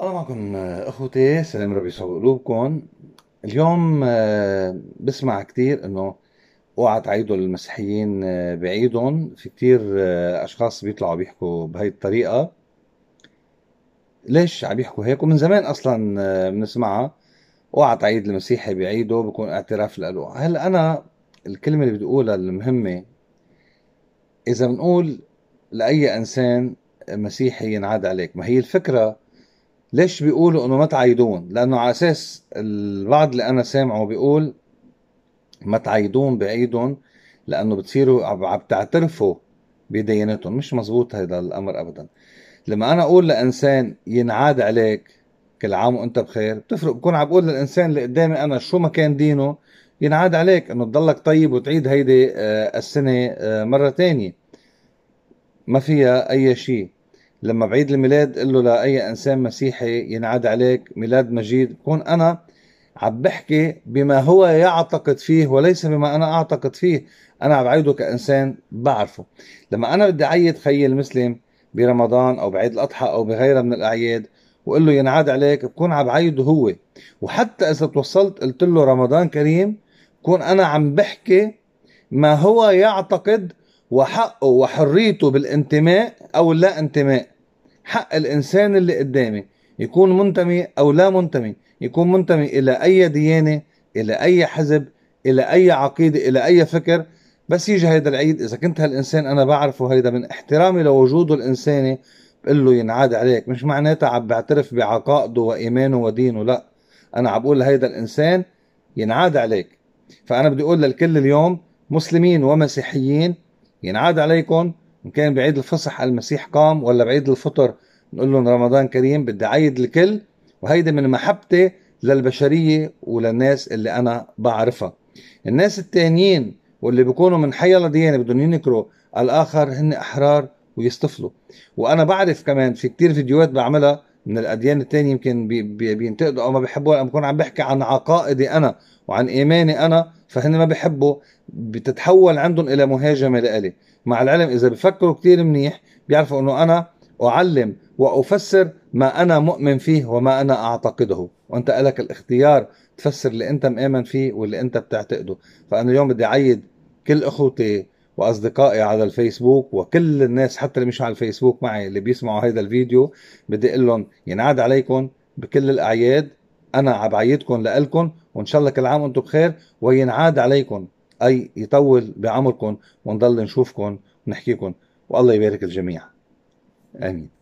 الله معكم آه، اخوتي سلام ربي يصوب قلوبكم اليوم آه، بسمع كتير انه اوعى تعيدوا المسيحيين آه، بعيدهم في كتير اشخاص بيطلعوا بيحكوا بهي الطريقه ليش عم يحكوا هيك ومن زمان اصلا بنسمعها اوعى تعيد المسيحي بعيده بكون اعتراف له هلا انا الكلمه اللي بدي اقولها المهمه اذا بنقول لاي انسان مسيحي ينعاد عليك ما هي الفكره ليش بيقولوا انه ما تعيدون لانه على اساس البعض اللي انا سامعه بيقول ما تعيدون بعيدهم لانه بتصيروا عم بتعترفوا بديانتهم مش مزبوط هذا الامر ابدا لما انا اقول لانسان ينعاد عليك كل عام وانت بخير بتفرق بكون عم بقول للانسان اللي قدامي انا شو ما كان دينه ينعاد عليك انه تضلك طيب وتعيد هيدي آه، السنه آه، مره تانية ما فيها اي شيء لما بعيد الميلاد قل له لاي انسان مسيحي ينعاد عليك ميلاد مجيد بكون انا عم بحكي بما هو يعتقد فيه وليس بما انا اعتقد فيه انا عم بعيده كانسان بعرفه لما انا بدي اعيد خيي المسلم برمضان او بعيد الاضحى او بغيرها من الاعياد وقل له ينعاد عليك بكون عم بعيده هو وحتى اذا توصلت قلت له رمضان كريم بكون انا عم بحكي ما هو يعتقد وحقه وحريته بالانتماء أو اللا انتماء حق الإنسان اللي قدامي يكون منتمي أو لا منتمي يكون منتمي إلى أي ديانة إلى أي حزب إلى أي عقيدة إلى أي فكر بس يجي هيدا العيد إذا كنت هالإنسان أنا بعرفه هيدا من احترامي لوجوده الإنساني بقول له ينعاد عليك مش معناتها عم بعترف بعقائده وإيمانه ودينه لا أنا عم بقول لهيدا الإنسان ينعاد عليك فأنا بدي أقول للكل اليوم مسلمين ومسيحيين ينعاد عليكم ان كان بعيد الفصح المسيح قام ولا بعيد الفطر نقول لهم رمضان كريم بدي عيد الكل وهيدي من محبتي للبشريه وللناس اللي انا بعرفها الناس التانيين واللي بيكونوا من حي الله ديانه بدهم ينكروا الاخر هن احرار ويصطفلوا وانا بعرف كمان في كتير فيديوهات بعملها من الاديان التانية يمكن بينتقدوا او ما بيحبوا لما بكون عم بحكي عن عقائدي انا وعن ايماني انا فهن ما بيحبوا بتتحول عندهم الى مهاجمه لإلي مع العلم اذا بفكروا كتير منيح بيعرفوا انه انا اعلم وافسر ما انا مؤمن فيه وما انا اعتقده وانت لك الاختيار تفسر اللي انت مآمن فيه واللي انت بتعتقده فانا اليوم بدي اعيد كل اخوتي واصدقائي على الفيسبوك وكل الناس حتى اللي مش على الفيسبوك معي اللي بيسمعوا هذا الفيديو بدي اقول لهم ينعاد عليكم بكل الاعياد انا عبعيدكم لكم وان شاء الله كل عام وانتم بخير وينعاد عليكم اي يطول بعمركم ونضل نشوفكم ونحكيكم والله يبارك الجميع امين